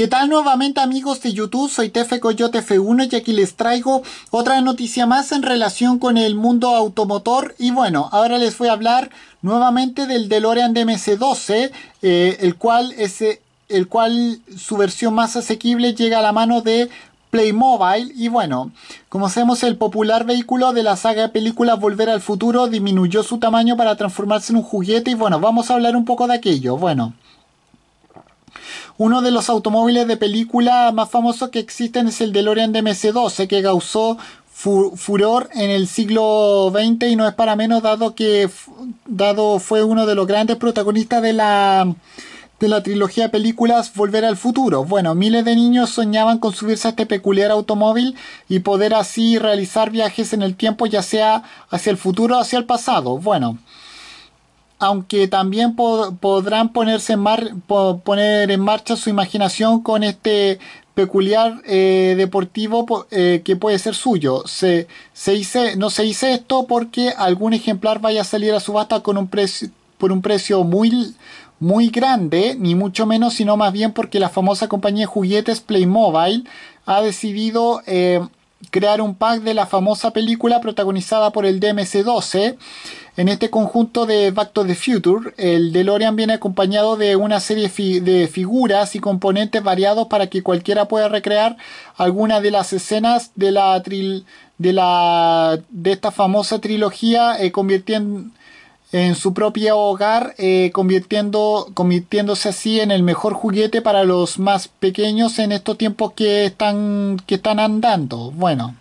¿Qué tal nuevamente amigos de YouTube? Soy Tefe Coyote F1 y aquí les traigo otra noticia más en relación con el mundo automotor y bueno, ahora les voy a hablar nuevamente del DeLorean DMC12, eh, el cual eh, el cual su versión más asequible llega a la mano de Playmobil y bueno, como sabemos el popular vehículo de la saga de películas Volver al Futuro disminuyó su tamaño para transformarse en un juguete y bueno, vamos a hablar un poco de aquello. Bueno, uno de los automóviles de película más famosos que existen es el DeLorean de MC12, que causó furor en el siglo XX y no es para menos dado que dado fue uno de los grandes protagonistas de la de la trilogía de películas Volver al Futuro. Bueno, miles de niños soñaban con subirse a este peculiar automóvil y poder así realizar viajes en el tiempo, ya sea hacia el futuro o hacia el pasado. Bueno, aunque también podrán ponerse en poner en marcha su imaginación con este peculiar eh, deportivo eh, que puede ser suyo. Se, no se dice esto porque algún ejemplar vaya a salir a subasta con un precio, por un precio muy, muy grande, ni mucho menos, sino más bien porque la famosa compañía de juguetes Playmobil ha decidido eh, crear un pack de la famosa película protagonizada por el DMC-12. En este conjunto de Back to the Future, el DeLorean viene acompañado de una serie de figuras y componentes variados para que cualquiera pueda recrear alguna de las escenas de la, de, la de esta famosa trilogía, eh, convirtiendo en su propio hogar, eh, convirtiéndose así en el mejor juguete para los más pequeños en estos tiempos que están, que están andando. Bueno,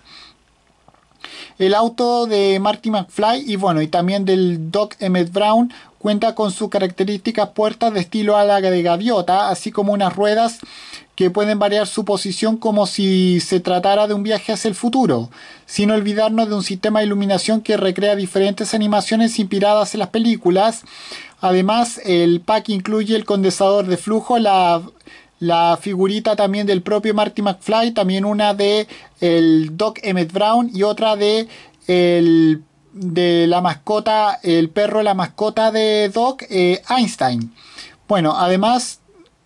el auto de Marty McFly y bueno, y también del Doc Emmett Brown cuenta con sus características puertas de estilo ala de gaviota, así como unas ruedas que pueden variar su posición como si se tratara de un viaje hacia el futuro, sin olvidarnos de un sistema de iluminación que recrea diferentes animaciones inspiradas en las películas. Además, el pack incluye el condensador de flujo, la, figurita también del propio Marty McFly, también una de el Doc Emmett Brown y otra de el, de la mascota, el perro, la mascota de Doc eh, Einstein. Bueno, además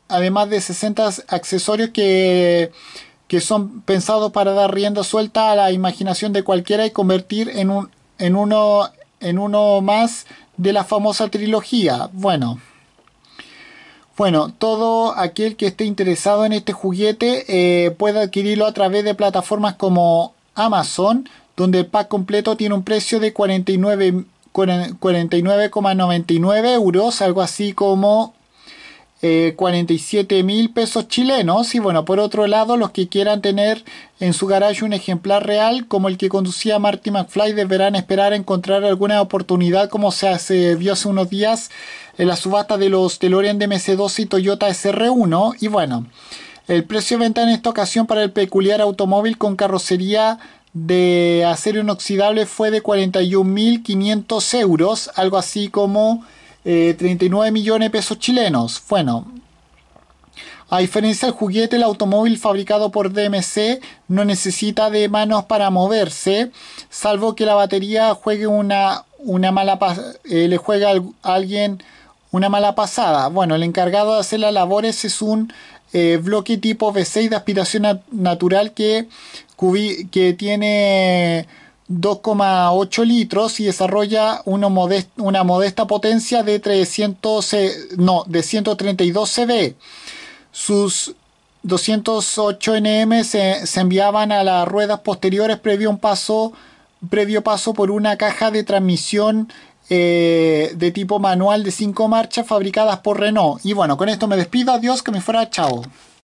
además de 60 accesorios que, son pensados para dar rienda suelta a la imaginación de cualquiera y convertir en, un, en, uno, en uno más de la famosa trilogía. Bueno. Bueno, todo aquel que esté interesado en este juguete eh, puede adquirirlo a través de plataformas como Amazon, donde el pack completo tiene un precio de 49,99 euros, algo así como 47 eh, mil pesos chilenos. Y bueno, por otro lado, los que quieran tener en su garaje un ejemplar real como el que conducía Marty McFly deberán esperar a encontrar alguna oportunidad como se, vio hace unos días en la subasta de los DeLorean de MC2 y Toyota SR1. Y bueno, el precio de venta en esta ocasión para el peculiar automóvil con carrocería de acero inoxidable fue de 41.500 euros, algo así como 39 eh, millones de pesos chilenos. Bueno, a diferencia del juguete, el automóvil fabricado por DMC no necesita de manos para moverse, salvo que la batería juegue una, una mala eh, le juega a alguien una mala pasada. Bueno, el encargado de hacer las labores es un eh, bloque tipo V6 de aspiración natural que, que tiene 2,8 litros y desarrolla una modesta, potencia de, 300, eh, no, de 132 CV. Sus 208 NM se, enviaban a las ruedas posteriores previo, un paso, previo paso por una caja de transmisión eh, de tipo manual de 5 marchas fabricadas por Renault. Y bueno, con esto me despido. Adiós, que me fuera. Chao.